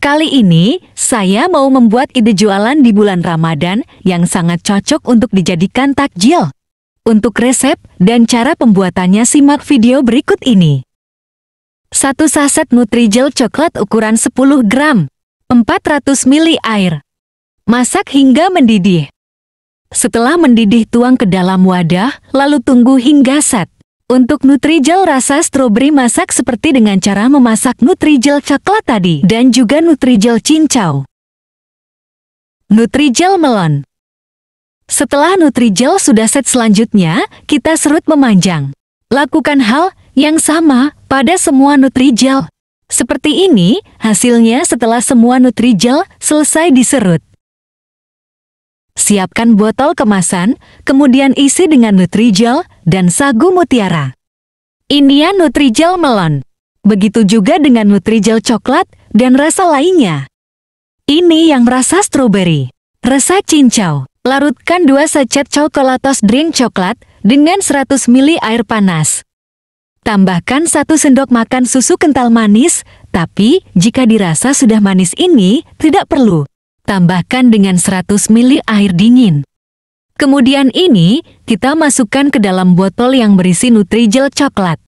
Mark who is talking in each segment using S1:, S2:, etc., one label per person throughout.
S1: Kali ini, saya mau membuat ide jualan di bulan Ramadan yang sangat cocok untuk dijadikan takjil. Untuk resep dan cara pembuatannya simak video berikut ini. 1 saset Nutrijel coklat ukuran 10 gram, 400 ml air. Masak hingga mendidih. Setelah mendidih tuang ke dalam wadah, lalu tunggu hingga set. Untuk Nutrijel rasa stroberi masak seperti dengan cara memasak Nutrijel coklat tadi dan juga
S2: Nutrijel cincau. Nutrijel melon
S1: Setelah Nutrijel sudah set selanjutnya, kita serut memanjang. Lakukan hal yang sama pada semua Nutrijel. Seperti ini hasilnya setelah semua Nutrijel selesai diserut. Siapkan botol kemasan, kemudian isi dengan Nutrijel dan sagu mutiara. India Nutrijel melon. Begitu juga dengan Nutrijel coklat dan rasa lainnya. Ini yang rasa stroberi. Rasa cincau. Larutkan dua sachet coklatos drink coklat dengan 100 ml air panas. Tambahkan satu sendok makan susu kental manis, tapi jika dirasa sudah manis ini, tidak perlu tambahkan dengan 100 ml air dingin. Kemudian ini, kita masukkan ke dalam botol yang berisi Nutrijel coklat.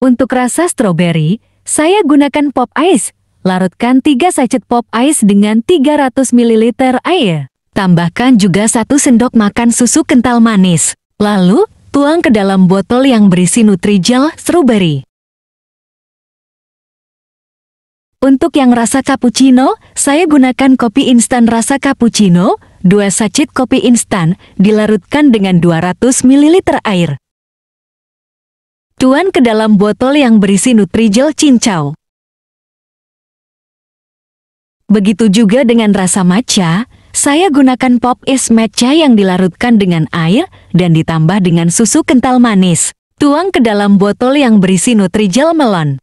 S1: Untuk rasa stroberi, saya gunakan pop ice. Larutkan 3 sachet pop ice dengan 300 ml air. Tambahkan juga 1 sendok makan susu kental manis. Lalu, tuang ke dalam botol yang berisi Nutrijel
S2: stroberi. Untuk yang rasa cappuccino,
S1: saya gunakan kopi instan rasa cappuccino, 2 sachet kopi instan, dilarutkan dengan 200 ml air. Tuang ke
S2: dalam botol yang berisi Nutrijel cincau.
S1: Begitu juga dengan rasa matcha, saya gunakan pop es matcha yang dilarutkan dengan air dan ditambah dengan susu kental manis. Tuang ke dalam botol
S2: yang berisi Nutrijel melon.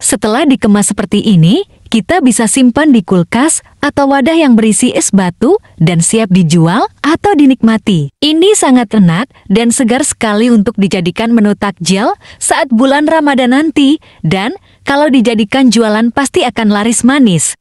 S1: Setelah dikemas seperti ini, kita bisa simpan di kulkas atau wadah yang berisi es batu dan siap dijual atau dinikmati. Ini sangat enak dan segar sekali untuk dijadikan menu takjil saat bulan Ramadan nanti dan
S2: kalau dijadikan jualan pasti akan laris manis.